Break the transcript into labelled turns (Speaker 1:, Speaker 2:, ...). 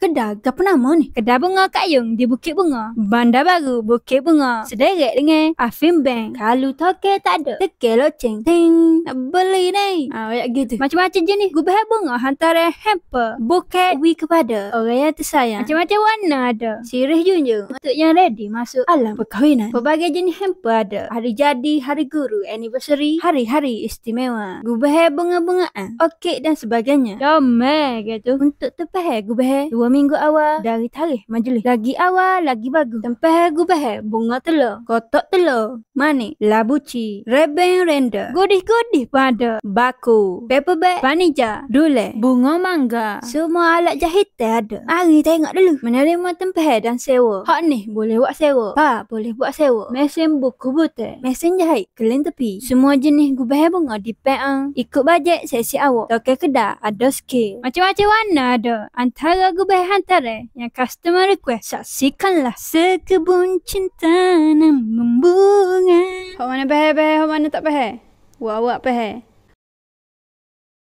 Speaker 1: Kedah ke apa nama ni? Kedah Bunga Kak Yung di Bukit Bunga. Bandar Baru Bukit Bunga. Sederet dengan Afim Bank. Kalau toke tak ada. Teke loceng. Ting. Nak beli ni. Ah, ha, gitu. Macam-macam je ni. Gubah bunga hantar hamper. Bukit we kepada orang yang tersayang. Macam-macam warna ada. Sirih junjung. Untuk yang ready masuk alam perkahwinan. Pelbagai jenis hamper ada. Hari jadi, hari guru, anniversary, hari-hari istimewa. Gubah bunga-bungaan. Okey dan sebagainya. Jomel gitu. Untuk tepah dua minggu awal dari tarikh majlis. Lagi awal, lagi bagus. Tempah gubah, bunga telur, kotak telur, labu ci reben render, godih-godih pada, baku, paper bag, panija, dule, bunga mangga. Semua alat jahit ada. Mari tengok dulu. Menerima tempah dan sewa. Hak ni boleh buat sewa. Pa, boleh buat sewa. Mesin buku buta. Mesin jahit, kelin tepi. Semua jenis gubah bunga di peang. Ikut bajet sesi awak. Tokai kedai, ada skill. Macam-macam warna ada. Antara gubah boleh antara yang customer request Saksikanlah sekebun cinta nan membunga Hak mana pehe pehe, hak mana tak pehe Buat awak pehe